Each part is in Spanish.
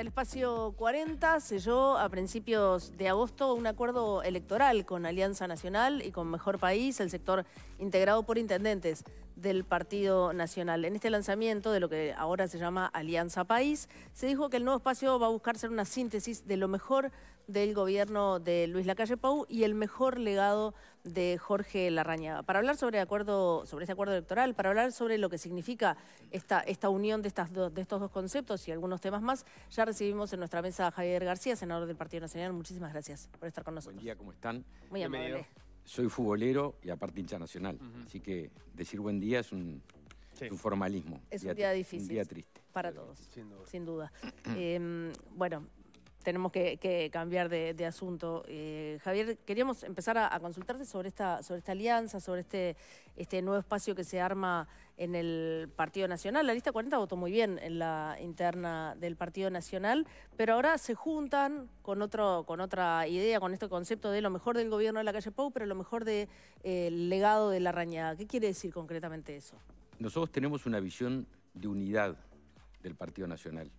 el espacio 40 selló a principios de agosto un acuerdo electoral con Alianza Nacional y con Mejor País, el sector integrado por intendentes del Partido Nacional. En este lanzamiento de lo que ahora se llama Alianza País, se dijo que el nuevo espacio va a buscar ser una síntesis de lo mejor del gobierno de Luis Lacalle Pau y el mejor legado de Jorge Larrañaga. Para hablar sobre, acuerdo, sobre este acuerdo electoral, para hablar sobre lo que significa esta, esta unión de, estas de estos dos conceptos y algunos temas más, ya recibimos en nuestra mesa a Javier García, senador del Partido Nacional. Muchísimas gracias por estar con nosotros. Buen día, ¿cómo están? Muy amable soy futbolero y aparte hincha nacional. Así que decir buen día es un, formalismo. Es un día difícil. Un día triste. Para todos, sin duda. Sin duda. Em, bueno, tenemos que, cambiar de, asunto. Eh, Javier, queríamos empezar a, consultarte sobre esta, alianza, sobre este, este, nuevo espacio que se arma en el Partido Nacional. La lista 40 votó muy bien en la interna del Partido Nacional, pero ahora se juntan con, otra idea, con este concepto de lo mejor del gobierno de la calle Pau, pero lo mejor del eh, legado de la rañada. ¿Qué quiere decir concretamente eso? Nosotros tenemos una visión de unidad del Partido Nacional.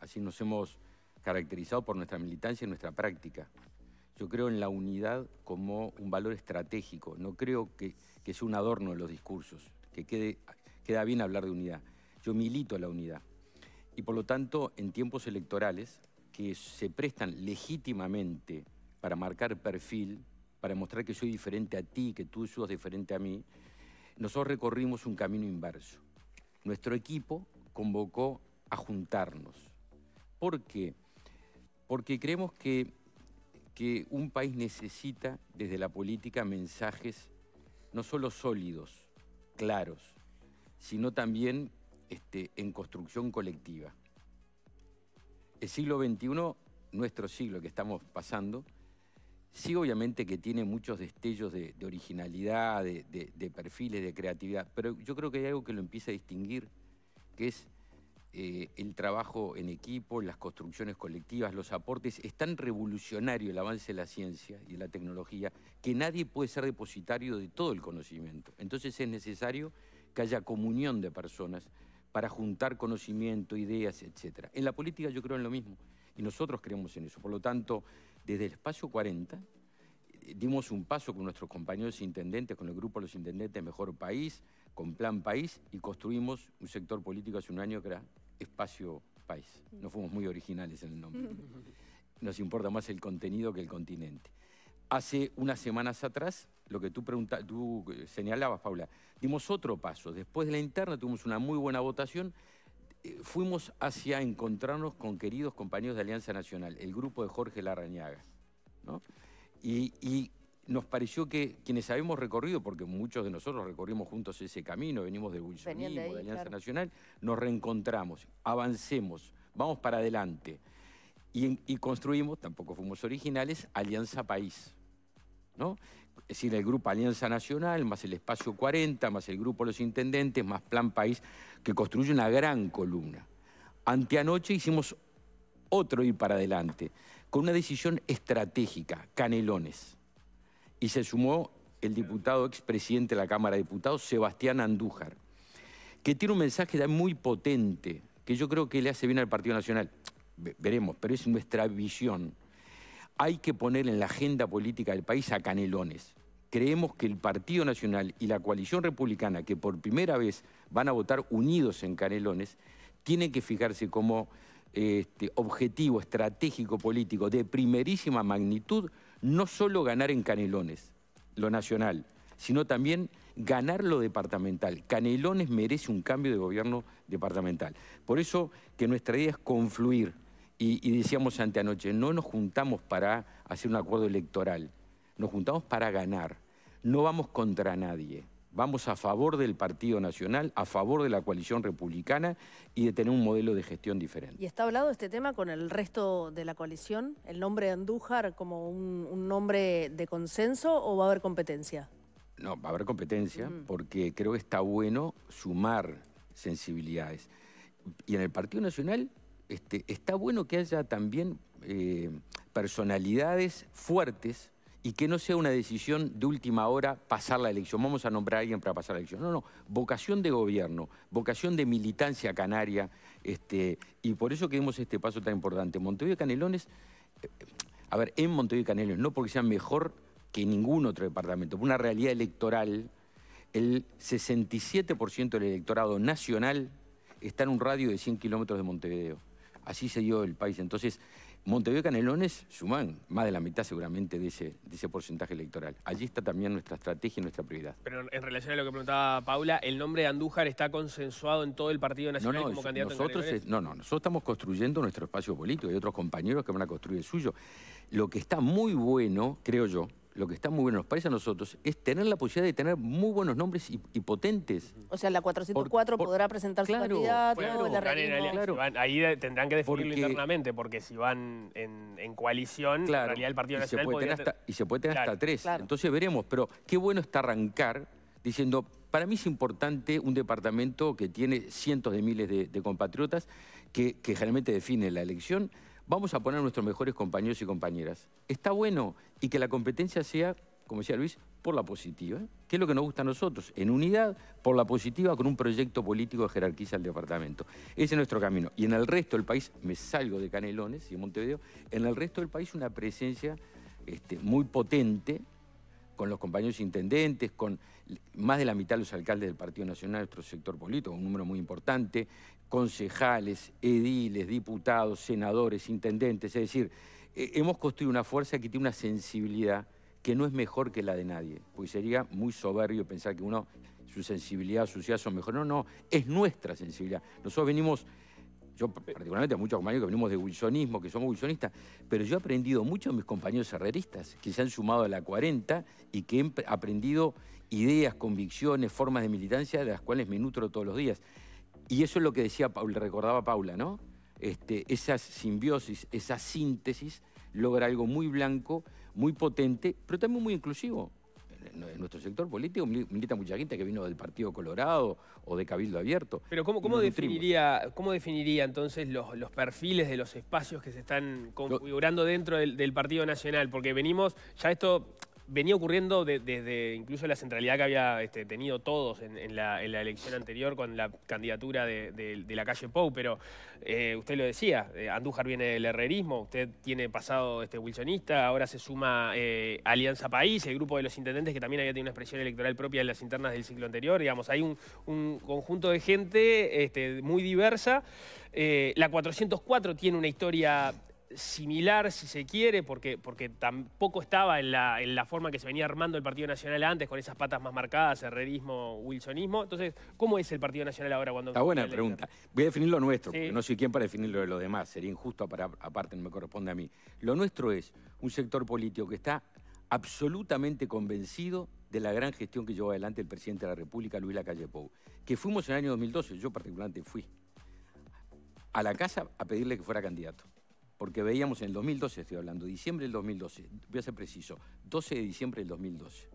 Así nos hemos caracterizado por nuestra militancia y nuestra práctica. Yo creo en la unidad como un valor estratégico, no creo que, que sea un adorno de los discursos, que quede, queda bien hablar de unidad. Yo milito a la unidad. Y por lo tanto, en tiempos electorales que se prestan legítimamente para marcar perfil, para mostrar que soy diferente a ti, que tú sos diferente a mí, nosotros recorrimos un camino inverso. Nuestro equipo convocó a juntarnos, porque porque creemos que, que un país necesita desde la política mensajes no solo sólidos, claros, sino también este, en construcción colectiva. El siglo XXI, nuestro siglo que estamos pasando, sí obviamente que tiene muchos destellos de, originalidad, de, perfiles, de creatividad, pero yo creo que hay algo que lo empieza a distinguir, que es eh, el trabajo en equipo, las construcciones colectivas, los aportes, es tan revolucionario el avance de la ciencia y de la tecnología que nadie puede ser depositario de todo el conocimiento. Entonces es necesario que haya comunión de personas para juntar conocimiento, ideas, etc. En la política yo creo en lo mismo y nosotros creemos en eso. Por lo tanto, desde el espacio 40 eh, dimos un paso con nuestros compañeros intendentes, con el grupo de los intendentes Mejor País, con Plan País y construimos un sector político hace un año que era espacio país. No fuimos muy originales en el nombre. Nos importa más el contenido que el continente. Hace unas semanas atrás, lo que tú, tú eh, señalabas, Paula, dimos otro paso. Después de la interna tuvimos una muy buena votación. Eh, fuimos hacia encontrarnos con queridos compañeros de Alianza Nacional, el grupo de Jorge Larrañaga. Y, y nos pareció que quienes habíamos recorrido, porque muchos de nosotros recorrimos juntos ese camino, venimos de Wilsonismo, de, Alianza Nacional, nos reencontramos, avancemos, vamos para adelante. Y, construimos, tampoco fuimos originales, Alianza País. ¿no? Es decir, el grupo Alianza Nacional, más el Espacio 40, más el grupo Los Intendentes, más Plan País, que construye una gran columna. Anteanoche hicimos otro ir para adelante, con una decisión estratégica, Canelones y se sumó el diputado, expresidente de la Cámara de Diputados, Sebastián Andújar, que tiene un mensaje muy potente, que yo creo que le hace bien al Partido Nacional. Veremos, pero es nuestra visión. Hay que poner en la agenda política del país a Canelones. Creemos que el Partido Nacional y la coalición republicana, que por primera vez van a votar unidos en Canelones, tienen que fijarse como este, objetivo estratégico político de primerísima magnitud no solo ganar en Canelones, lo nacional, sino también ganar lo departamental. Canelones merece un cambio de gobierno departamental. Por eso que nuestra idea es confluir, y, decíamos ante anoche, no nos juntamos para hacer un acuerdo electoral, nos juntamos para ganar, no vamos contra nadie. Vamos a favor del Partido Nacional, a favor de la coalición republicana y de tener un modelo de gestión diferente. ¿Y está hablado este tema con el resto de la coalición? ¿El nombre de Andújar como un, nombre de consenso o va a haber competencia? No, va a haber competencia mm. porque creo que está bueno sumar sensibilidades. Y en el Partido Nacional este, está bueno que haya también eh, personalidades fuertes y que no sea una decisión de última hora pasar la elección. Vamos a nombrar a alguien para pasar la elección. No, no, vocación de gobierno, vocación de militancia canaria, este, y por eso que este paso tan importante. Montevideo y Canelones, eh, a ver, en Montevideo y Canelones, no porque sean mejor que ningún otro departamento, por una realidad electoral, el 67% del electorado nacional está en un radio de 100 kilómetros de Montevideo. Así se dio el país. Entonces, Montevideo y Canelones suman más de la mitad seguramente de ese, porcentaje electoral. Allí está también nuestra estrategia y nuestra prioridad. Pero en relación a lo que preguntaba Paula, ¿el nombre de Andújar está consensuado en todo el Partido Nacional como candidato nosotros No, no, nosotros estamos construyendo nuestro espacio político y otros compañeros que van a construir el suyo. Lo que está muy bueno, creo yo, lo que está muy bueno, nos parece a nosotros, es tener la posibilidad de tener muy buenos nombres y, potentes. O sea, la 404 podrá presentar su candidato, la Ahí tendrán que definirlo internamente, porque si van en, coalición, en realidad el Partido Nacional... Y se puede tener, hasta, y se puede tener hasta tres. Entonces veremos, pero qué bueno está arrancar diciendo, para mí es importante un departamento que tiene cientos de miles de, compatriotas, que, que generalmente define la elección, vamos a poner a nuestros mejores compañeros y compañeras. Está bueno y que la competencia sea, como decía Luis, por la positiva, ¿eh? que es lo que nos gusta a nosotros, en unidad, por la positiva, con un proyecto político de jerarquía al departamento. Ese es nuestro camino. Y en el resto del país, me salgo de Canelones y de Montevideo, en el resto del país una presencia este, muy potente con los compañeros intendentes, con más de la mitad de los alcaldes del Partido Nacional, nuestro sector político, un número muy importante, concejales, ediles, diputados, senadores, intendentes. Es decir, eh, hemos construido una fuerza que tiene una sensibilidad que no es mejor que la de nadie, porque sería muy soberbio pensar que uno, su sensibilidad, su ciudad son mejor. No, no, es nuestra sensibilidad. Nosotros venimos, yo particularmente a muchos compañeros que venimos de wilsonismo, que somos wilsonistas, pero yo he aprendido mucho de mis compañeros herreristas, que se han sumado a la 40 y que he aprendido ideas, convicciones, formas de militancia de las cuales me nutro todos los días. Y eso es lo que decía Paula, recordaba Paula, ¿no? Este, esa simbiosis, esa síntesis, logra algo muy blanco, muy potente, pero también muy inclusivo. En, nuestro sector político milita mucha gente que vino del Partido Colorado o de Cabildo Abierto. Pero ¿cómo, cómo definiría, ¿cómo definiría entonces los, perfiles de los espacios que se están configurando dentro del Partido Nacional? Porque venimos, ya esto venía ocurriendo desde incluso la centralidad que había este, tenido todos en, la, elección anterior con la candidatura de, la calle Pou, pero eh, usted lo decía, eh, Andújar viene del herrerismo, usted tiene pasado este, wilsonista, ahora se suma eh, Alianza País, el grupo de los intendentes que también había tenido una expresión electoral propia en las internas del ciclo anterior, digamos, hay un, conjunto de gente este, muy diversa. la 404 tiene una historia similar, si se quiere, porque, porque tampoco estaba en la, en la, forma que se venía armando el Partido Nacional antes, con esas patas más marcadas, herrerismo, wilsonismo. Entonces, ¿cómo es el Partido Nacional ahora cuando... Está buena pregunta. Voy a definir lo nuestro, porque no soy quien para definir lo de los demás. Sería injusto, para, aparte no me corresponde a mí. Lo nuestro es un sector político que está absolutamente convencido de la gran gestión que llevó adelante el presidente de la República, Luis Lacalle Pou, que fuimos en el año 2012, yo particularmente fui, a la casa a pedirle que fuera candidato porque veíamos en el 2012, estoy hablando, diciembre del 2012, voy a ser preciso, 12 de diciembre del 2012,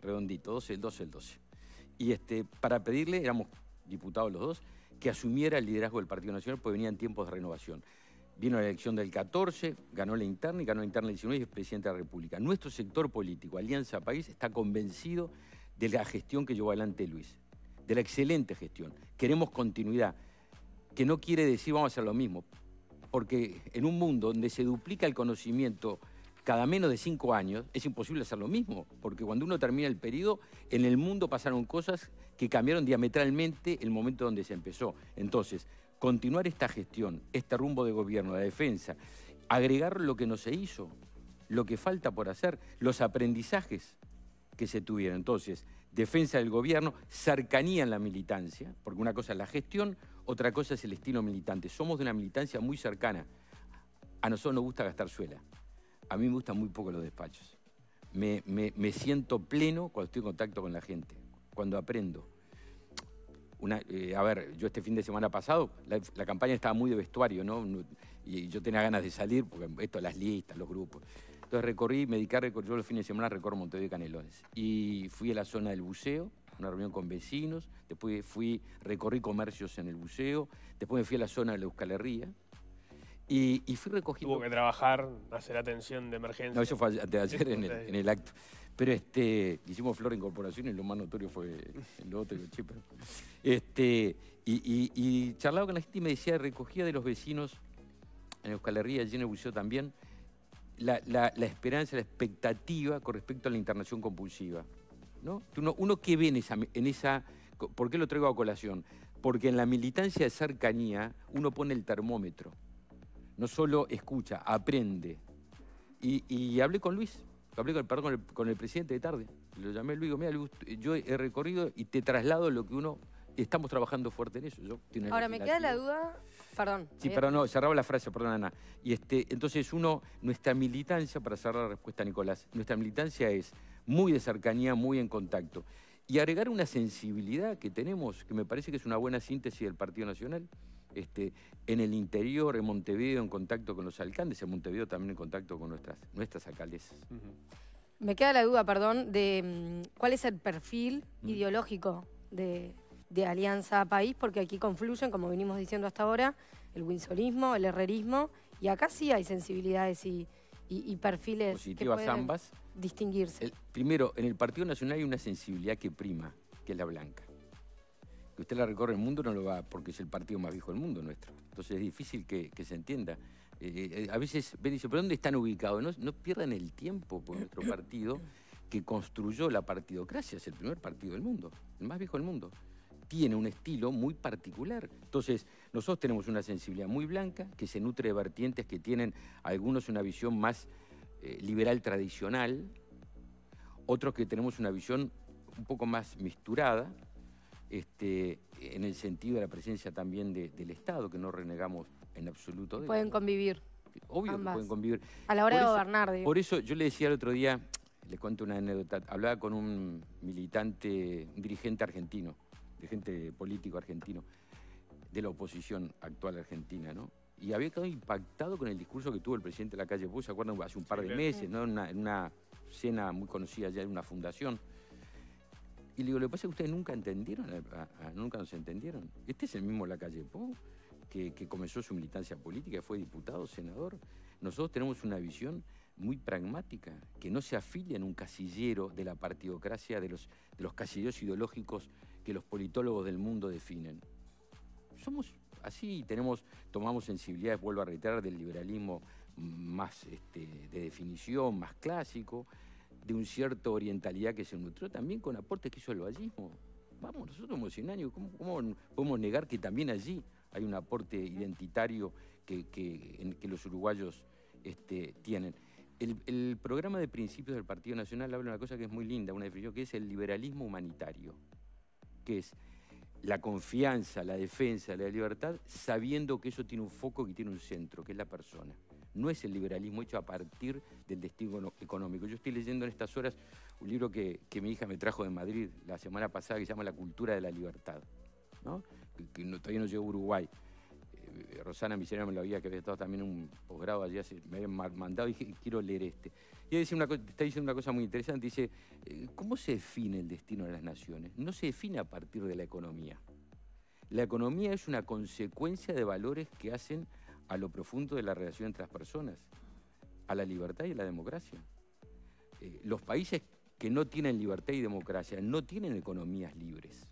redondito, 12 del 12 el 12. Y este, para pedirle, éramos diputados los dos, que asumiera el liderazgo del Partido Nacional, porque venían tiempos de renovación. Vino la elección del 14, ganó la interna y ganó la interna el 19 y es presidente de la República. Nuestro sector político, Alianza País, está convencido de la gestión que llevó adelante Luis, de la excelente gestión. Queremos continuidad, que no quiere decir vamos a hacer lo mismo porque en un mundo donde se duplica el conocimiento cada menos de cinco años, es imposible hacer lo mismo, porque cuando uno termina el periodo, en el mundo pasaron cosas que cambiaron diametralmente el momento donde se empezó. Entonces, continuar esta gestión, este rumbo de gobierno, de defensa, agregar lo que no se hizo, lo que falta por hacer, los aprendizajes que se tuvieron. Entonces, defensa del gobierno, cercanía en la militancia, porque una cosa es la gestión, otra cosa es el estilo militante. Somos de una militancia muy cercana. A nosotros nos gusta gastar suela. A mí me gustan muy poco los despachos. Me, me, siento pleno cuando estoy en contacto con la gente, cuando aprendo. Una, eh, a ver, yo este fin de semana pasado, la, campaña estaba muy de vestuario, ¿no? Y, y, yo tenía ganas de salir, porque esto, las listas, los grupos. Entonces recorrí, me dediqué a recorrer, yo los fines de semana recorro Montevideo y Canelones. Y fui a la zona del buceo, una reunión con vecinos, después fui, recorrí comercios en el buceo, después me fui a la zona de la Euskal Herria, y, fui recogiendo... Tuvo que trabajar, hacer atención de emergencia. No, eso fue ayer en el, acto. Pero este, hicimos flor incorporación y lo más notorio fue el otro, el chip. Este, y, charlaba con la gente y me decía, recogía de los vecinos en Euskal Herria, allí en el buceo también, la esperanza, la expectativa con respecto a la internación compulsiva. ¿no? Uno, qué que ve en esa, ¿Por qué lo traigo a colación? Porque en la militancia de cercanía uno pone el termómetro. No solo escucha, aprende. Y, hablé con Luis, hablé con, el, con el presidente de tarde. Lo llamé Luis, digo, mira, eh, yo he recorrido y te traslado lo que uno... Estamos trabajando fuerte en eso. Ahora, me queda la duda... Perdón. Sí, no, cerraba la frase, perdón, Ana. Y este, entonces uno, nuestra militancia, para cerrar la respuesta, Nicolás, nuestra militancia es muy de cercanía, muy en contacto. Y agregar una sensibilidad que tenemos, que me parece que es una buena síntesis del Partido Nacional, este, en el interior, en Montevideo, en contacto con los alcaldes, en Montevideo también en contacto con nuestras, nuestras alcaldesas. Me queda la duda, perdón, de mm, cuál es el perfil mm. ideológico de, de Alianza País, porque aquí confluyen, como venimos diciendo hasta ahora, el winsolismo, el herrerismo, y acá sí hay sensibilidades y, y, perfiles. Positivas ambas distinguirse? primero, en el Partido Nacional hay una sensibilidad que prima, que es la blanca. Que usted la recorre el mundo no lo va, porque es el partido más viejo del mundo nuestro. Entonces es difícil que, se entienda. Eh, eh, a veces ven y dicen, ¿pero dónde están ubicados? No, no pierdan el tiempo por nuestro partido que construyó la partidocracia, es el primer partido del mundo, el más viejo del mundo tiene un estilo muy particular. Entonces, nosotros tenemos una sensibilidad muy blanca que se nutre de vertientes que tienen algunos una visión más eh, liberal tradicional, otros que tenemos una visión un poco más misturada, este, en el sentido de la presencia también del Estado, que no renegamos en absoluto. De pueden convivir. Obvio pueden convivir. A la hora de gobernar, Por eso yo le decía el otro día, le cuento una anécdota, hablaba con un militante, un dirigente argentino, dirigente político argentino, de la oposición actual argentina, ¿no? y había quedado impactado con el discurso que tuvo el presidente de la calle Pou, ¿se acuerdan? Hace un par de meses, En una, cena muy conocida ya en una fundación. Y le digo, lo que pasa es que ustedes nunca entendieron, nunca nos entendieron. Este es el mismo La Calle Pou que, comenzó su militancia política, fue diputado, senador. Nosotros tenemos una visión muy pragmática, que no se afilia en un casillero de la partidocracia, de los, de los casilleros ideológicos que los politólogos del mundo definen. Somos Así tenemos, tomamos sensibilidades, vuelvo a reiterar, del liberalismo más este, de definición, más clásico, de un cierto orientalidad que se nutrió también con aportes que hizo el vallismo. Vamos, nosotros como ¿cómo, podemos negar que también allí hay un aporte identitario que, que, los uruguayos este, tienen? El, programa de principios del Partido Nacional habla de una cosa que es muy linda, una definición que es el liberalismo humanitario, que es la confianza, la defensa, la libertad, sabiendo que eso tiene un foco que tiene un centro, que es la persona. No es el liberalismo hecho a partir del destino económico. Yo estoy leyendo en estas horas un libro que, mi hija me trajo de Madrid la semana pasada que se llama La cultura de la libertad, ¿no? que, todavía no llegó a Uruguay. Rosana Misionera me lo había que había estado también un posgrado allí, me había mandado y dije, quiero leer este. Y dice una, está diciendo una cosa muy interesante, dice, eh, ¿cómo se define el destino de las naciones? No se define a partir de la economía. La economía es una consecuencia de valores que hacen a lo profundo de la relación entre las personas, a la libertad y a la democracia. Eh, los países que no tienen libertad y democracia no tienen economías libres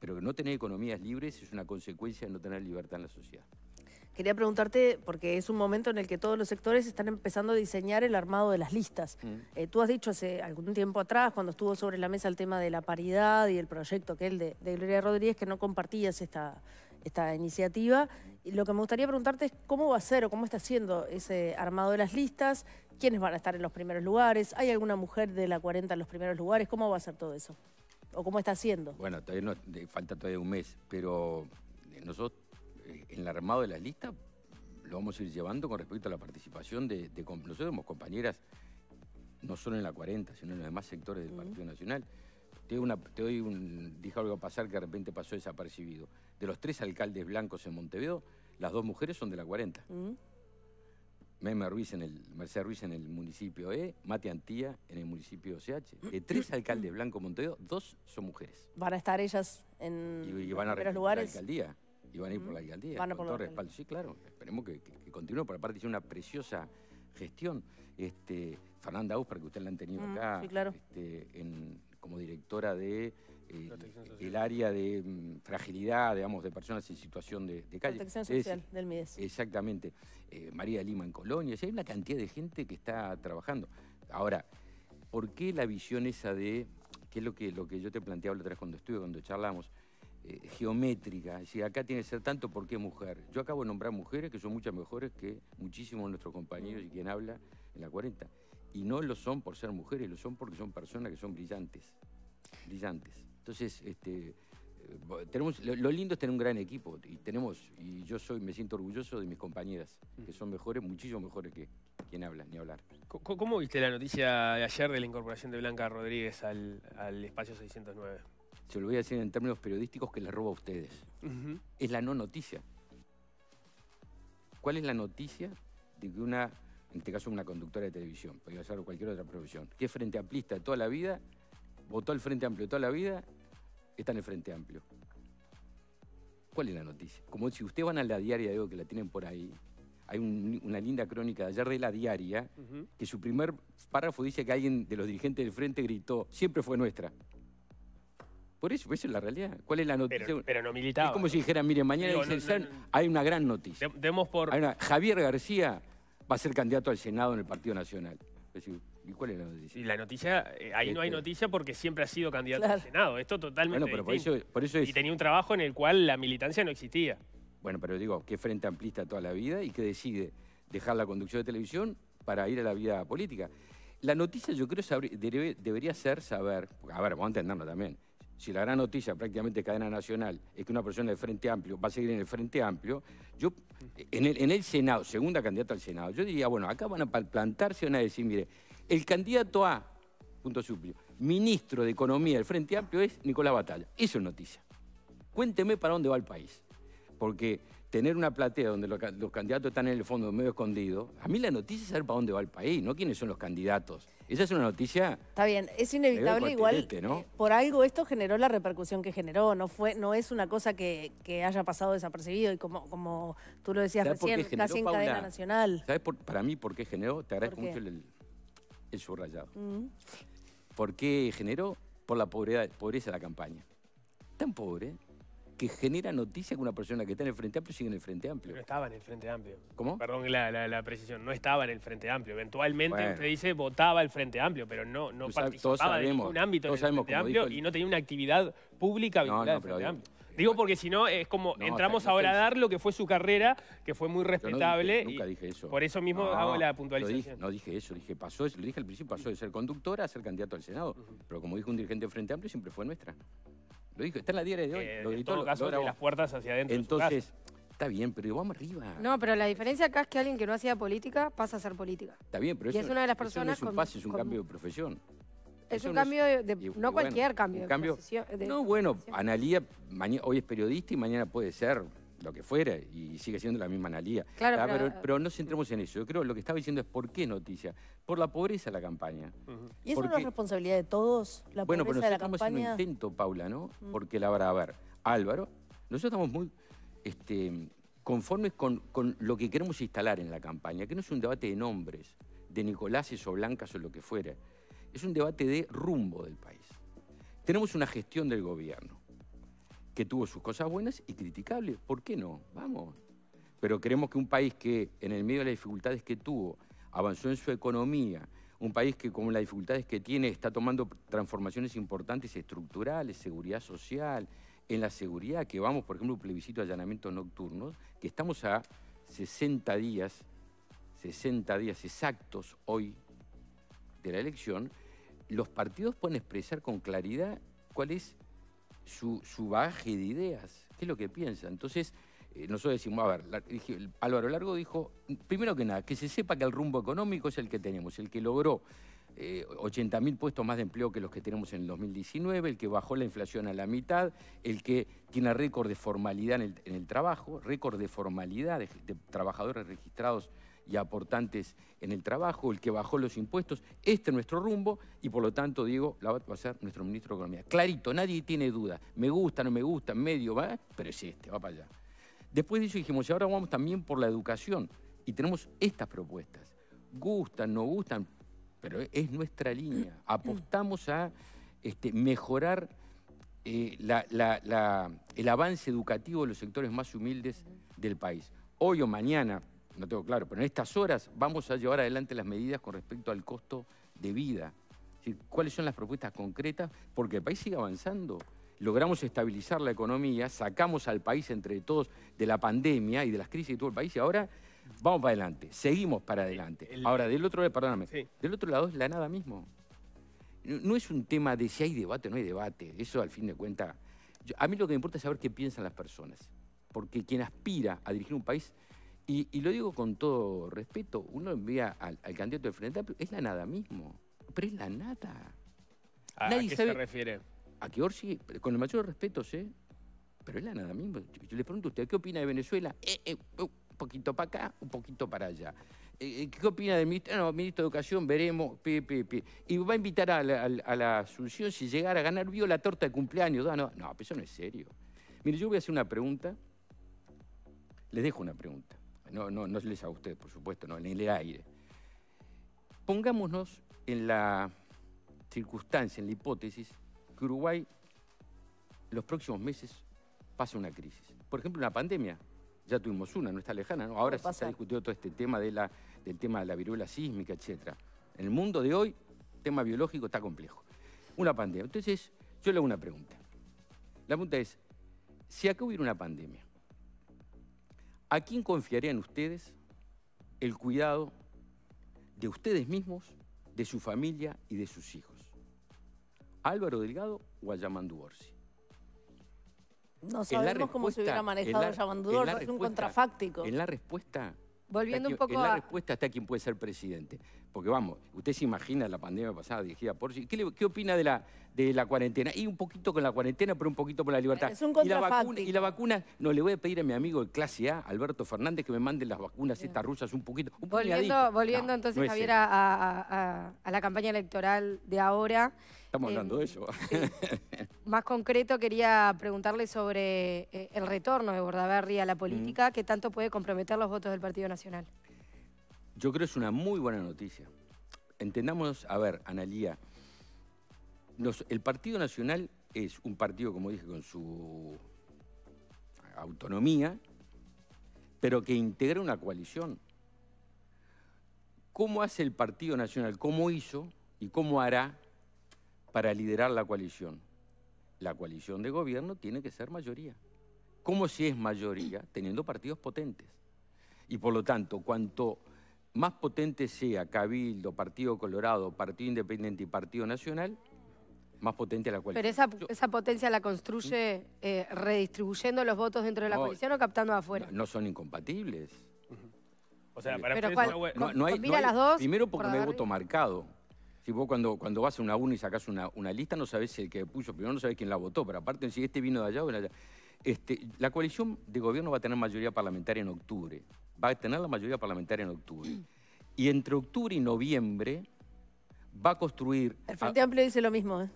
pero no tener economías libres es una consecuencia de no tener libertad en la sociedad. Quería preguntarte, porque es un momento en el que todos los sectores están empezando a diseñar el armado de las listas. Mm. Eh, tú has dicho hace algún tiempo atrás, cuando estuvo sobre la mesa el tema de la paridad y el proyecto que de, de Gloria Rodríguez, que no compartías esta, esta iniciativa. Y lo que me gustaría preguntarte es cómo va a ser o cómo está siendo ese armado de las listas, quiénes van a estar en los primeros lugares, ¿hay alguna mujer de la 40 en los primeros lugares? ¿Cómo va a ser todo eso? ¿O cómo está haciendo? Bueno, todavía falta todavía un mes, pero eh, nosotros eh, en el armado de las listas lo vamos a ir llevando con respecto a la participación de, nosotros somos compañeras no solo en la 40, sino en los demás sectores del Partido Nacional. Te doy, una, te un, dije algo a pasar que de repente pasó desapercibido. De los tres alcaldes blancos en Montevideo, las dos mujeres son de la 40. Mema Ruiz en el, Mercedes Ruiz en el municipio E, Mate Antía en el municipio CH. De tres alcaldes Blanco Monteo, dos son mujeres. ¿Van a estar ellas en, lugares? y van a primeros lugares? La alcaldía. Y van a ir por la alcaldía. Van a por Sí, claro. Esperemos que, que, continúe. Por aparte, hicieron una preciosa gestión. Este, Fernanda para que usted la han tenido acá claro. Este, como directora de eh, el área de mm, fragilidad, digamos, de personas en situación de, calle. Protección social del MIDES. Exactamente. Eh, María Lima en Colonia, hay una cantidad de gente que está trabajando. Ahora, ¿por qué la visión esa de, qué es lo que, lo que yo te planteaba la otra vez cuando estuve, cuando charlamos, eh, geométrica? Es decir, acá tiene que ser tanto por qué mujer. Yo acabo de nombrar mujeres que son muchas mejores que muchísimos de nuestros compañeros y quien habla en la 40. Y no lo son por ser mujeres, lo son porque son personas que son brillantes. Brillantes. Entonces, este, tenemos, lo, lindo es tener un gran equipo y tenemos, y yo soy, me siento orgulloso de mis compañeras, que son mejores, muchísimo mejores que quien habla, ni hablar. ¿Cómo, viste la noticia de ayer de la incorporación de Blanca Rodríguez al, espacio 609? Se lo voy a decir en términos periodísticos que les robo a ustedes. Es la no noticia. ¿Cuál es la noticia de que una, en este caso una conductora de televisión, podría ser cualquier otra profesión, que es frente amplista toda la vida, votó al Frente Amplio toda la vida está en el Frente Amplio. ¿Cuál es la noticia? Como si usted van a la diaria digo, que la tienen por ahí, hay una linda crónica de ayer de la diaria, que su primer párrafo dice que alguien de los dirigentes del frente gritó, siempre fue nuestra. Por eso, esa es la realidad. ¿Cuál es la noticia? Pero, no Es como si dijeran, miren, mañana hay una gran noticia. Demos por... Javier García va a ser candidato al Senado en el Partido Nacional. Es decir, ¿Y cuál es la noticia? la noticia, eh, ahí no hay este. noticia porque siempre ha sido candidato al Senado. Esto totalmente. por eso, Y tenía un trabajo en el cual la militancia no existía. Bueno, pero digo, que frente amplista toda la vida y que decide dejar la conducción de televisión para ir a la vida política. La noticia, yo creo, debería ser saber, a ver, vamos a entenderlo también. Si la gran noticia prácticamente de cadena nacional es que una persona del Frente Amplio va a seguir en el Frente Amplio, yo, en el, en el Senado, segunda candidata al Senado, yo diría, bueno, acá van a plantarse, van a decir, mire, el candidato a, punto suplio, ministro de Economía del Frente Amplio es Nicolás Batalla. Eso es noticia. Cuénteme para dónde va el país. Porque tener una platea donde los, candidatos están en el fondo medio escondido, a mí la noticia es saber para dónde va el país, no quiénes son los candidatos. Esa es una noticia. Está bien, es inevitable igual. Por algo esto generó la repercusión que generó, no fue, no es una cosa que, haya pasado desapercibido y como, como tú lo decías recién, casi en cadena nacional. ¿Sabes para mí por qué generó? Te agradezco mucho el, el subrayado. Mm. ¿Por qué generó? Por la pobreza, de la campaña. Tan pobre que genera noticia que una persona que está en el Frente Amplio sigue en el Frente Amplio. No estaba en el Frente Amplio. ¿Cómo? Perdón la, precisión, no estaba en el Frente Amplio. Eventualmente usted se dice votaba el Frente Amplio, pero no, no participaba sabemos, de ningún ámbito en Frente Amplio y no tenía una actividad pública vinculada al Frente Amplio. Digo porque si no es como entramos ahora a dar lo que fue su carrera, que fue muy respetable. nunca dije eso. Por eso mismo hago la puntualización. no dije eso, dije pasó, lo dije al principio, pasó de ser conductora a ser candidato al Senado. Pero como dijo un dirigente de Frente Amplio, siempre fue nuestra. Lo dijo, está en la diaria de hoy. Eh, lo caso, las puertas hacia adentro. Entonces, está bien, pero vamos arriba. No, pero la diferencia acá es que alguien que no hacía política pasa a ser política. Está bien, pero eso, es una de las personas es un es un cambio de profesión. Es un cambio no cualquier cambio. cambio no, bueno, Analía hoy es periodista y mañana puede ser lo que fuera y sigue siendo la misma analía. Claro, ah, pero, no centremos en eso. Yo creo lo que estaba diciendo es por qué noticia. Por la pobreza de la campaña. ¿Y es una responsabilidad de todos? La bueno, pobreza pero nosotros estamos en un intento, Paula, ¿no? Porque la habrá, a ver, Álvaro, nosotros estamos muy este, conformes con, con, lo que queremos instalar en la campaña, que no es un debate de nombres, de Nicoláses o Blancas o lo que fuera es un debate de rumbo del país. Tenemos una gestión del gobierno que tuvo sus cosas buenas y criticables. ¿Por qué no? Vamos. Pero creemos que un país que, en el medio de las dificultades que tuvo, avanzó en su economía, un país que con las dificultades que tiene está tomando transformaciones importantes estructurales, seguridad social, en la seguridad que vamos, por ejemplo, un plebiscito de allanamientos nocturnos, que estamos a 60 días, 60 días exactos hoy de la elección, los partidos pueden expresar con claridad cuál es su, su bagaje de ideas, qué es lo que piensa. Entonces, eh, nosotros decimos, a ver, Álvaro Largo dijo, primero que nada, que se sepa que el rumbo económico es el que tenemos, el que logró 80.000 eh, puestos más de empleo que los que tenemos en el 2019, el que bajó la inflación a la mitad, el que tiene récord de formalidad en el, trabajo, récord de formalidad de trabajadores registrados y aportantes en el trabajo, el que bajó los impuestos. Este es nuestro rumbo y por lo tanto, digo la va a ser nuestro ministro de Economía. Clarito, nadie tiene duda. Me gusta, no me gusta, medio va, pero es este, va para allá. Después de eso dijimos, y ahora vamos también por la educación y tenemos estas propuestas. Gustan, no gustan, pero es nuestra línea. Apostamos a este, mejorar eh, el avance educativo de los sectores más humildes del país. Hoy o mañana no tengo claro, pero en estas horas vamos a llevar adelante las medidas con respecto al costo de vida. ¿Cuáles son las propuestas concretas? Porque el país sigue avanzando. Logramos estabilizar la economía, sacamos al país entre todos de la pandemia y de las crisis de todo el país y ahora vamos para adelante, seguimos para adelante. Ahora, del otro lado, perdóname, del otro lado es la nada mismo. No, es un tema de si hay debate o no hay debate, eso al fin de cuentas. a mí lo que me importa es saber qué piensan las personas, porque quien aspira a dirigir un país y, lo digo con todo respeto, uno envía al, candidato del Frente es la nada mismo, pero es la nada. ¿A, qué se refiere? A que Orsi, con el mayor respeto, sí, pero es la nada mismo. Yo le pregunto a usted, ¿qué opina de Venezuela? Eh, eh, un poquito para acá, un poquito para allá. Eh, ¿qué opina del ministro? ministro de Educación, veremos, Y va a invitar a la, Asunción si llegara a ganar, vio la torta de cumpleaños. No, no, no, pero eso no es serio. Mire, yo voy a hacer una pregunta. Les dejo una pregunta no, no, no les a ustedes, por supuesto, no, en el aire. Pongámonos en la circunstancia, en la hipótesis, que Uruguay los próximos meses pase una crisis. Por ejemplo, una pandemia. Ya tuvimos una, no está lejana. ¿no? Ahora se ha discutido todo este tema del tema de la viruela sísmica, etc. En el mundo de hoy, tema biológico está complejo. Una pandemia. Entonces, yo le hago una pregunta. La pregunta es, si acá hubiera una pandemia, ¿A quién confiarían ustedes el cuidado de ustedes mismos, de su familia y de sus hijos? Álvaro Delgado o a Yamandu Orsi? No sabemos cómo se hubiera manejado Yamandu Orsi, es un contrafáctico. En la respuesta Volviendo un poco en la respuesta está quién puede ser presidente. Porque vamos, usted se imagina la pandemia pasada dirigida por... ¿Qué, qué opina de la, de la cuarentena. Y un poquito con la cuarentena, pero un poquito por la libertad. y la, vacuna, y la vacuna, no, le voy a pedir a mi amigo el clase A, Alberto Fernández, que me mande las vacunas estas rusas un poquito. volviendo, entonces, Javier, a, la campaña electoral de ahora. Estamos eh, hablando de eso. Más concreto, quería preguntarle sobre eh, el retorno de Bordaberry a la mm. política, que tanto puede comprometer los votos del Partido Nacional. Yo creo que es una muy buena noticia. Entendamos, a ver, Analía, el Partido Nacional es un partido, como dije, con su autonomía, pero que integra una coalición. ¿Cómo hace el Partido Nacional? ¿Cómo hizo y cómo hará para liderar la coalición? La coalición de gobierno tiene que ser mayoría. ¿Cómo si es mayoría? Teniendo partidos potentes. Y por lo tanto, cuanto más potente sea Cabildo, Partido Colorado, Partido Independiente y Partido Nacional, más potente la coalición. Pero esa, potencia la construye ¿Mm? eh, redistribuyendo los votos dentro de la coalición o captando afuera. No, son incompatibles. O sea, para Pero no, las dos. Primero porque no hay voto marcado. Si vos cuando, cuando vas a una urna y sacás una, una lista, no sabés el que puso, primero no sabés quién la votó, pero aparte si este vino de allá o de allá. Este, la coalición de gobierno va a tener mayoría parlamentaria en octubre. Va a tener la mayoría parlamentaria en octubre. Y entre octubre y noviembre va a construir... El Frente Amplio dice lo mismo. ¿eh?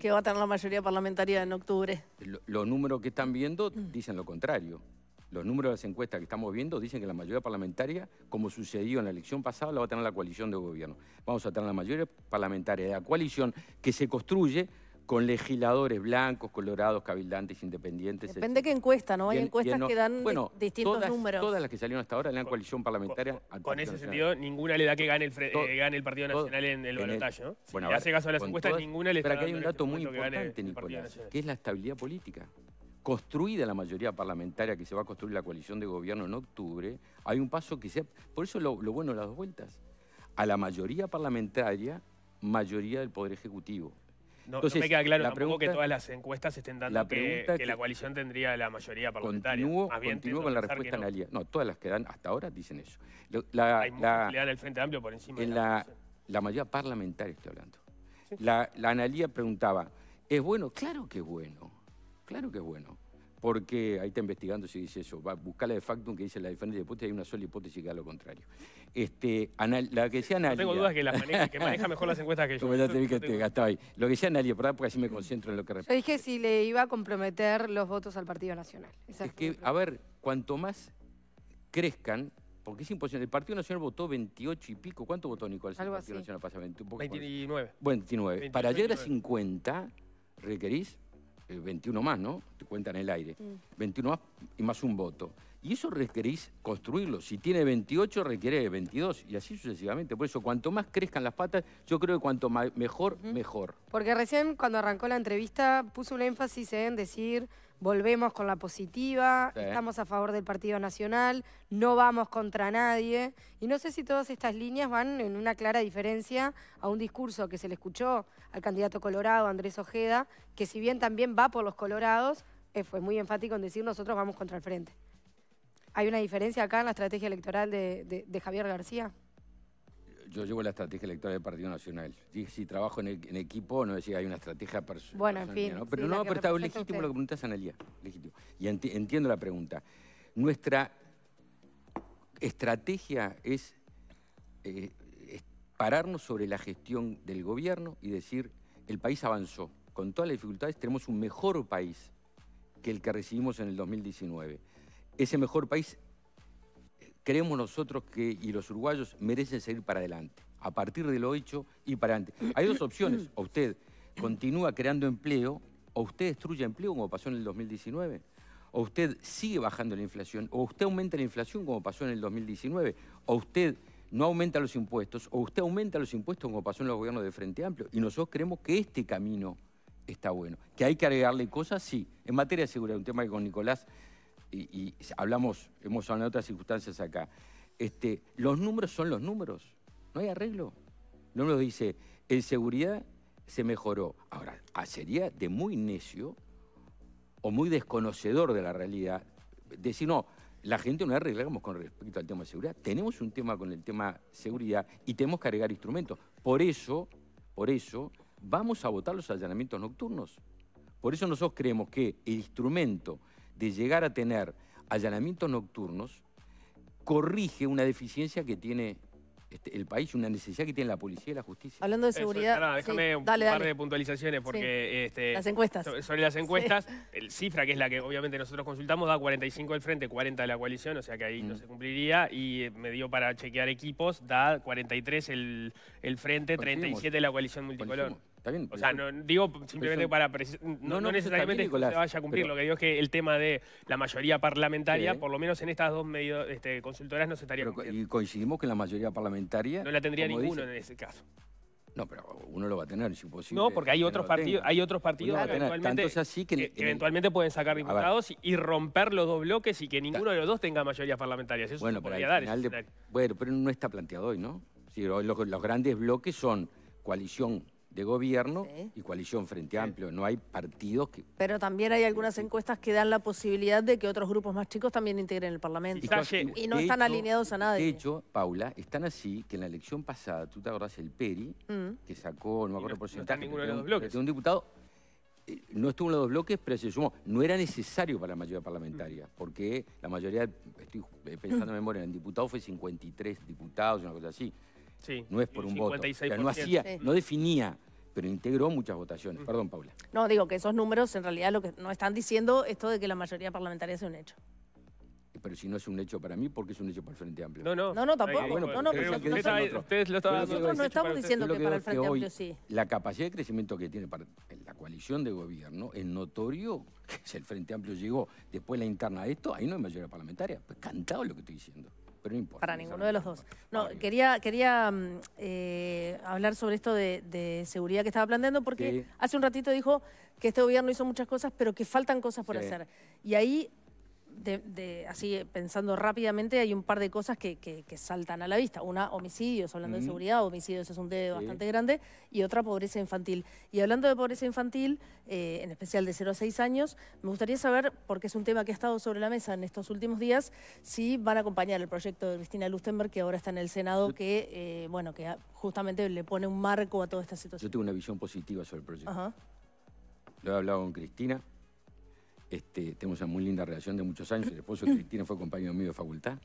¿Qué va a tener la mayoría parlamentaria en octubre. los números que están viendo mm. dicen lo contrario. Los números de las encuestas que estamos viendo dicen que la mayoría parlamentaria, como sucedió en la elección pasada, la va a tener la coalición de gobierno. Vamos a tener la mayoría parlamentaria de la coalición que se construye con legisladores blancos, colorados, cabildantes, independientes. Depende de qué encuesta, ¿no? Hay encuestas que dan distintos números. números. Todas las que salieron hasta ahora en la coalición parlamentaria. Con, ese sentido, ninguna le da que eh, gane el, Partido Nacional en el balotaje, ¿no? Si le hace caso a las encuestas, ninguna le Pero aquí hay un dato este muy importante, Nicolás, que es la estabilidad política. Construida la mayoría parlamentaria que se va a construir la coalición de gobierno en octubre, hay un paso que sea. Por eso lo, lo bueno de las dos vueltas. A la mayoría parlamentaria, mayoría del Poder Ejecutivo. No, Entonces, me queda claro la tampoco pregunta, que todas las encuestas estén dando que, la coalición tendría la mayoría parlamentaria. Continúo, con la respuesta no. analía. No, todas las que dan hasta ahora dicen eso. La, Hay le el Frente Amplio por encima en de la, la, mayoría parlamentaria estoy hablando. La, la analía preguntaba, ¿es bueno? Claro que es bueno, claro que es bueno porque ahí está investigando si dice eso, va a buscar la de factum que dice la diferencia de hipótesis, hay una sola hipótesis que da lo contrario. Este, la que sea analia... No tengo dudas que, la maneja, que maneja mejor las encuestas que yo. Como ya te que te ahí. Lo que sea analia, ¿verdad? Porque así me concentro en lo que repito. Yo dije si le iba a comprometer los votos al Partido Nacional. Exacto. es que, a ver, cuanto más crezcan, porque es imposible. El Partido Nacional votó 28 y pico. ¿Cuánto votó Nicolás? Algo 29. Bueno, 29. Para llegar a 50, requerís 21 eh, más, ¿no? Te cuentan el aire. 21 mm. más y más un voto. Y eso requerís construirlo. Si tiene 28, requiere 22 y así sucesivamente. Por eso, cuanto más crezcan las patas, yo creo que cuanto mejor, mejor. Porque recién cuando arrancó la entrevista puso un énfasis en decir volvemos con la positiva, estamos a favor del Partido Nacional, no vamos contra nadie. Y no sé si todas estas líneas van en una clara diferencia a un discurso que se le escuchó al candidato colorado Andrés Ojeda, que si bien también va por los colorados, eh, fue muy enfático en decir nosotros vamos contra el frente. ¿Hay una diferencia acá en la estrategia electoral de Javier García? yo llevo la estrategia electoral del Partido Nacional. Si, trabajo e-, en, equipo, no decía hay una estrategia personal. Bueno, en fin. Pero no, pero está legítimo lo que preguntas, Legítimo. Y entiendo la pregunta. Nuestra estrategia eh, es pararnos sobre la gestión del gobierno y decir, el país avanzó. Con todas las dificultades tenemos un mejor país que el que recibimos en el 2019. Ese mejor país creemos nosotros que, y los uruguayos merecen seguir para adelante, a partir de lo hecho y para adelante. Hay dos opciones, o usted continúa creando empleo, o usted destruye empleo como pasó en el 2019, o usted sigue bajando la inflación, o usted aumenta la inflación como pasó en el 2019, o usted no aumenta los impuestos, o usted aumenta los impuestos como pasó en los gobiernos de Frente Amplio, y nosotros creemos que este camino está bueno. Que hay que agregarle cosas, sí. En materia de seguridad, un tema que con Nicolás y, hablamos, hemos hablado de otras circunstancias acá, este, los números son los números, no hay arreglo. No nos dice, en seguridad se mejoró. Ahora, ah, sería de muy necio o muy desconocedor de la realidad decir, no, la gente no arregla arreglamos con respecto al tema de seguridad. Tenemos un tema con el tema seguridad y tenemos que agregar instrumentos. Por eso, por eso, vamos a votar los allanamientos nocturnos. Por eso nosotros creemos que el instrumento de llegar a tener allanamientos nocturnos, corrige una deficiencia que tiene este, el país, una necesidad que tiene la policía y la justicia. Hablando de seguridad. déjame un par de puntualizaciones porque. Este, las encuestas. Sobre las encuestas, el cifra que es la que obviamente nosotros consultamos da 45 del frente, 40 de la coalición, o sea que ahí no mm. se cumpliría. Y eh, me dio para chequear equipos, da 43 el, frente, 37 de la coalición multicolor. O sea, no, digo simplemente para... No, necesariamente que se vaya a cumplir. lo que digo es que el tema de la mayoría parlamentaria, por lo menos en estas dos medio, este, consultoras, no se estaría Y coincidimos que la mayoría parlamentaria... No la tendría ninguno en ese caso. No, pero uno lo va a tener, si posible. No, porque hay otros partidos, hay otros partidos que, eventualmente, así que, eventualmente, pueden sacar diputados y romper los dos bloques y que ninguno de los dos tenga mayoría parlamentaria. Eso bueno, podría dar. bueno, pero no está planteado hoy, ¿no? los grandes bloques son coalición de gobierno y coalición Frente Amplio. No hay partidos que... Pero también hay algunas encuestas que dan la posibilidad de que otros grupos más chicos también integren el Parlamento. Y, no están alineados a nadie. De hecho, Paula, están así que en la elección pasada, tú te acordás, el Peri, mm. que sacó, no me acuerdo no, de, los un diputado, eh, no estuvo en los dos bloques, pero se sumó. No era necesario para la mayoría parlamentaria, mm. porque la mayoría, estoy pensando en memoria, en diputado fue 53 diputados, una cosa así. no es por un voto. no, hacía, no definía pero integró muchas votaciones. Mm. Perdón, Paula. No, digo que esos números en realidad lo que no están diciendo esto de que la mayoría parlamentaria es un hecho pero si no es un hecho para mí, ¿por qué es un hecho para el Frente Amplio. No, no, no, no tampoco. no, no, ustedes lo estaban Nosotros no estamos diciendo que, para el Frente Amplio sí. La capacidad de crecimiento que tiene para la coalición de gobierno es notorio. Si el Frente Amplio llegó después la interna de esto, ahí no hay mayoría parlamentaria. Pues cantado lo que estoy diciendo. Para ninguno de los dos. No, quería, quería mm, eh, hablar sobre esto de, seguridad que estaba planteando, porque hace un ratito dijo que este gobierno hizo muchas cosas, pero que faltan cosas por hacer. Y ahí así eh, pensando rápidamente, hay un par de cosas que, saltan a la vista. Una, homicidios, hablando de seguridad, homicidios es un dedo bastante grande, y otra, pobreza infantil. Y hablando de pobreza infantil, eh, en especial de 0 a 6 años, me gustaría saber, porque es un tema que ha estado sobre la mesa en estos últimos días, si van a acompañar el proyecto de Cristina Lustenberg, que ahora está en el Senado, que, eh, bueno, que justamente le pone un marco a toda esta situación. Yo tengo una visión positiva sobre el proyecto. Lo he hablado con Cristina, este, tenemos una muy linda relación de muchos años. El esposo de Cristina fue compañero mío de facultad.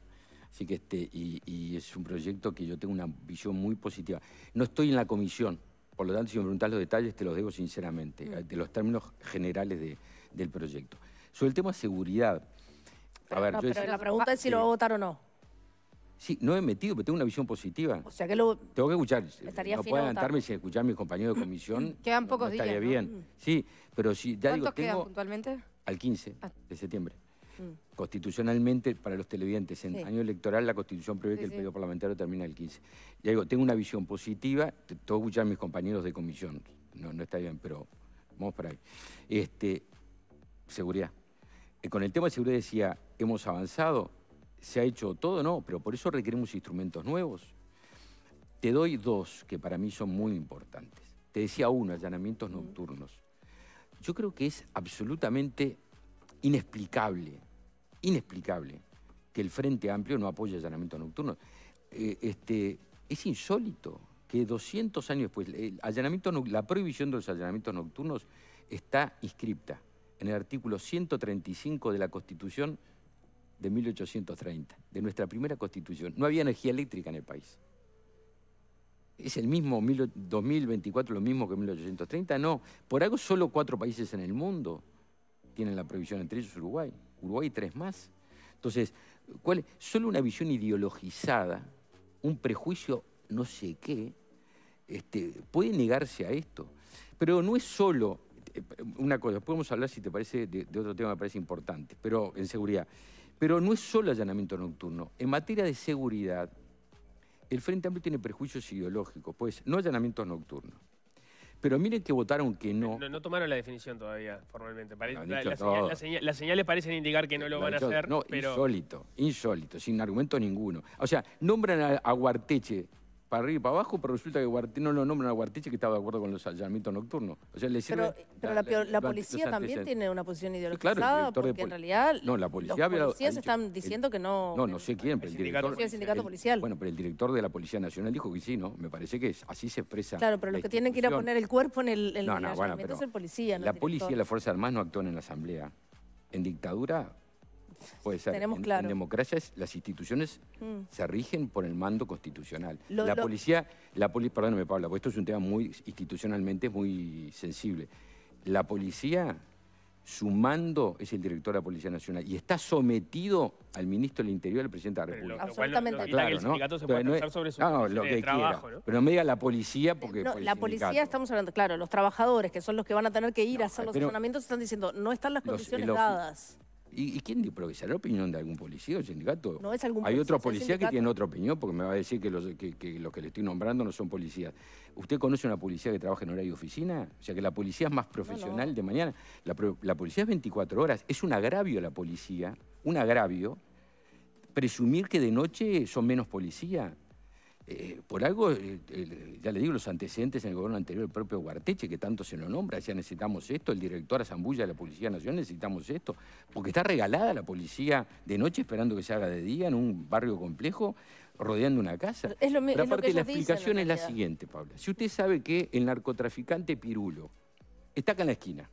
Así que este, y, es un proyecto que yo tengo una visión muy positiva. No estoy en la comisión, por lo tanto, si me preguntás los detalles, te los debo sinceramente, mm. de los términos generales del proyecto. Sobre el tema seguridad. A ver, yo la pregunta es si lo va a votar o no. Sí, no he metido, pero tengo una visión positiva. O sea que Tengo que escuchar. Eh, no puedo adelantarme sin escuchar a mis compañeros de comisión. Quedan pocos días. Estaría bien. Mm. Sí, pero si ya digo, puntualmente? al 15 ah. de septiembre. Mm. Constitucionalmente, para los televidentes, en año electoral la Constitución prevé que el periodo parlamentario termina el 15. Y digo, tengo una visión positiva, que escuchar a mis compañeros de comisión, no, no está bien, pero vamos para ahí. Este, seguridad. Eh, con el tema de seguridad decía, hemos avanzado, se ha hecho todo, no, pero por eso requerimos instrumentos nuevos. Te doy dos que para mí son muy importantes. Te decía uno, allanamientos nocturnos. Yo creo que es absolutamente inexplicable, inexplicable, que el Frente Amplio no apoye allanamiento nocturno. Eh, este, es insólito que 200 años después, el la prohibición de los allanamientos nocturnos está inscripta en el artículo 135 de la Constitución de 1830, de nuestra primera Constitución. No había energía eléctrica en el país. ¿Es el mismo 2024 lo mismo que 1830? No. Por algo solo cuatro países en el mundo tienen la previsión, entre ellos Uruguay. Uruguay y tres más. Entonces, ¿cuál solo una visión ideologizada, un prejuicio no sé qué, este, puede negarse a esto. Pero no es solo eh, una cosa, podemos hablar si te parece de, otro tema que me parece importante, pero en seguridad. Pero no es solo allanamiento nocturno. En materia de seguridad, el Frente Amplio tiene prejuicios ideológicos, pues no allanamientos nocturnos. Pero miren que votaron que no. No, tomaron la definición todavía, formalmente. las señales parecen indicar que no lo, van a hacer. insólito, insólito, sin argumento ninguno. O sea, nombran a, a Guarteche para arriba y para abajo, pero resulta que no lo nombran a Guartiche que estaba de acuerdo con los allanamientos nocturnos. O sea, le pero, la, policía también tiene una posición ideologizada, porque en realidad no, la policía los policías están diciendo que no... No, no sé quién, pero el, director... bueno, pero el director de la Policía Nacional dijo que sí, ¿no? Me parece que es, así se expresa Claro, pero los que tienen que ir a poner el cuerpo en el... el no, no, es el policía, no La policía y las Fuerzas Armadas no actúan en la Asamblea. En dictadura en, democracia democracias las instituciones mm. se rigen por el mando constitucional. la policía, la poli, perdóname Pablo, porque esto es un tema muy institucionalmente muy sensible. La policía, su mando es el director de la Policía Nacional y está sometido al ministro del Interior, al presidente de la República. Absolutamente. claro, ¿no? El se puede no, sobre su lo que trabajo, Pero no me diga la policía porque... la policía estamos hablando, claro, los trabajadores que son los que van a tener que ir a hacer los asesoramientos están diciendo no están las condiciones dadas. ¿Y, y quién qué será ¿La opinión de algún policía o sindicato? No es algún Hay otros policías que tienen otra opinión, porque me va a decir que los que, que le estoy nombrando no son policías. ¿Usted conoce una policía que trabaja en horario de oficina? O sea, que la policía es más profesional de mañana. La, policía es 24 horas. Es un agravio la policía, un agravio, presumir que de noche son menos policías. Eh, por algo, eh, eh, ya le digo, los antecedentes en el gobierno anterior, el propio Guarteche, que tanto se lo nombra, decía necesitamos esto, el director Azambulla de la Policía Nacional necesitamos esto, porque está regalada la policía de noche esperando que se haga de día en un barrio complejo rodeando una casa. Es lo, la explicación es la siguiente, Paula. Si usted sabe que el narcotraficante Pirulo está acá en la esquina,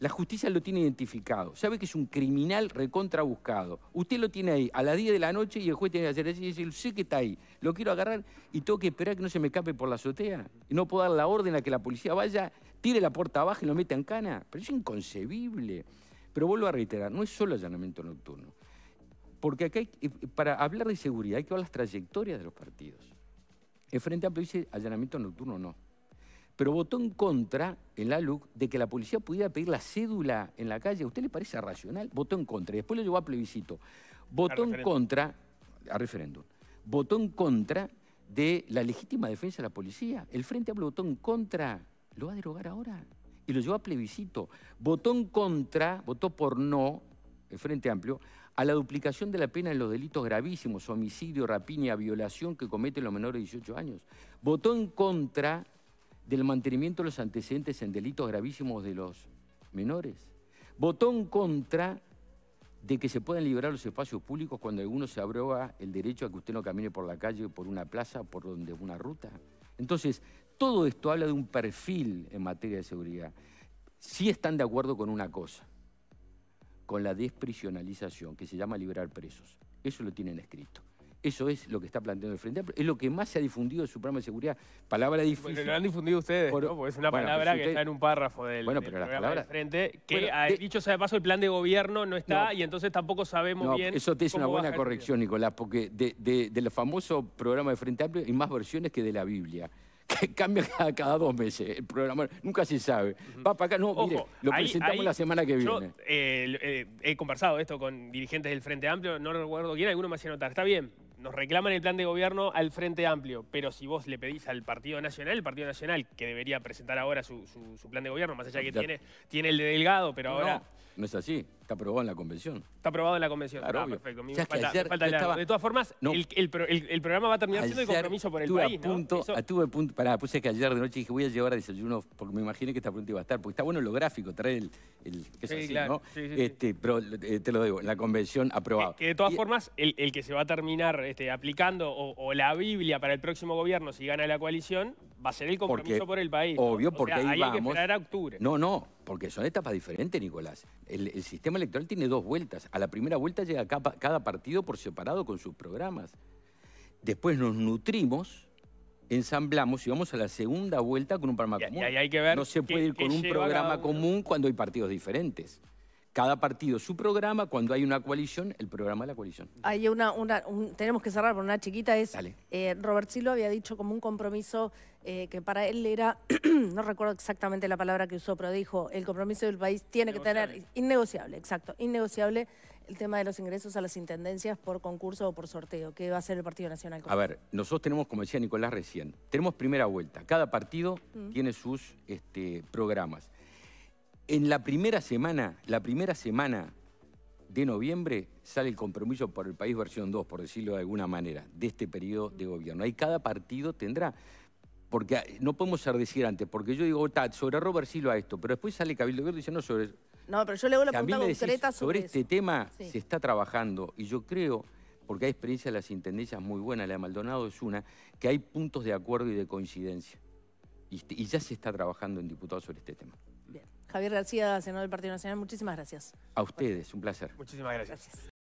la justicia lo tiene identificado. Sabe que es un criminal recontrabuscado. Usted lo tiene ahí a las 10 de la noche y el juez tiene que hacer así y decir, sé que está ahí, lo quiero agarrar y tengo que esperar que no se me escape por la azotea. Y no puedo dar la orden a que la policía vaya, tire la puerta abajo y lo meta en cana. Pero es inconcebible. Pero vuelvo a reiterar, no es solo allanamiento nocturno. Porque acá eh, eh, para hablar de seguridad hay que ver las trayectorias de los partidos. El Frente Amplio dice allanamiento nocturno no pero votó en contra en la LUC de que la policía pudiera pedir la cédula en la calle. usted le parece racional? Votó en contra. Y después lo llevó a plebiscito. Votó en contra, a referéndum, votó en contra de la legítima defensa de la policía. El Frente Amplio votó en contra. ¿Lo va a derogar ahora? Y lo llevó a plebiscito. Votó en contra, votó por no, el Frente Amplio, a la duplicación de la pena en los delitos gravísimos, homicidio, rapiña, violación que cometen los menores de 18 años. Votó en contra del mantenimiento de los antecedentes en delitos gravísimos de los menores. Votó en contra de que se puedan liberar los espacios públicos cuando alguno se abroga el derecho a que usted no camine por la calle, por una plaza, por donde una ruta. Entonces, todo esto habla de un perfil en materia de seguridad. Sí están de acuerdo con una cosa, con la desprisionalización, que se llama liberar presos. Eso lo tienen escrito. Eso es lo que está planteando el Frente Amplio. Es lo que más se ha difundido en su programa de seguridad. Palabra difícil. lo han difundido ustedes, ¿no? Porque es una palabra que está en un párrafo del, bueno, pero programa Frente. Que, ha eh, dicho sea de paso, el plan de gobierno no está y entonces tampoco sabemos bien Eso te es una buena corrección, Nicolás, porque de, del famoso programa de Frente Amplio hay más versiones que de la Biblia que cambia cada, cada, dos meses el programa, nunca se sabe. Va para acá, no, mire, lo presentamos la semana que viene. Yo eh, eh, he conversado esto con dirigentes del Frente Amplio, no recuerdo quién, alguno me hacía notar, está bien, nos reclaman el plan de gobierno al Frente Amplio, pero si vos le pedís al Partido Nacional, el Partido Nacional, que debería presentar ahora su, plan de gobierno, más allá que tiene, tiene el de Delgado, pero ahora... No es así, está aprobado en la convención. Está aprobado en la convención. ah, perfecto. De todas formas, el, programa va a terminar siendo el compromiso por el país. A punto, a punto, pará, puse que ayer de noche dije, voy a llevar a desayuno, porque me imaginé que esta pregunta iba a estar, porque está bueno lo gráfico, trae el. que sí, claro. Sí, sí, este, pero eh, te lo digo, la convención aprobada. Que, de todas formas, el, que se va a terminar este, aplicando o, o, la Biblia para el próximo gobierno, si gana la coalición, va a ser el compromiso por el país. Obvio, porque ahí, ahí vamos. hay que esperar a octubre. No, no, porque son etapas diferentes, Nicolás. El, sistema electoral tiene dos vueltas. A la primera vuelta llega cada, partido por separado con sus programas. Después nos nutrimos, ensamblamos y vamos a la segunda vuelta con un programa común. hay que ver no se puede ir con un programa común cuando hay partidos diferentes cada partido su programa, cuando hay una coalición, el programa de la coalición. Hay una, una tenemos que cerrar por una chiquita, es eh, Robert Silo había dicho como un compromiso eh, que para él era, no recuerdo exactamente la palabra que usó, pero dijo, el compromiso del país tiene que tener, innegociable, exacto, innegociable el tema de los ingresos a las intendencias por concurso o por sorteo, que va a ser el Partido Nacional. A ver, nosotros tenemos, como decía Nicolás recién, tenemos primera vuelta. Cada partido mm. tiene sus este, programas. En la primera semana, la primera semana de noviembre sale el compromiso por el país versión 2, por decirlo de alguna manera, de este periodo de gobierno. Ahí cada partido tendrá, porque no podemos ser decir antes, porque yo digo, sobre Robert Silva esto, pero después sale Cabildo Verde dice, no, sobre... No, pero yo le hago la pregunta concreta sobre, sobre este tema se está trabajando y yo creo, porque hay experiencia de las intendencias muy buenas, la de Maldonado es una, que hay puntos de acuerdo y de coincidencia. y, y ya se está trabajando en diputados sobre este tema. Javier García, senador del Partido Nacional, muchísimas gracias. A ustedes, un placer. Muchísimas gracias. gracias.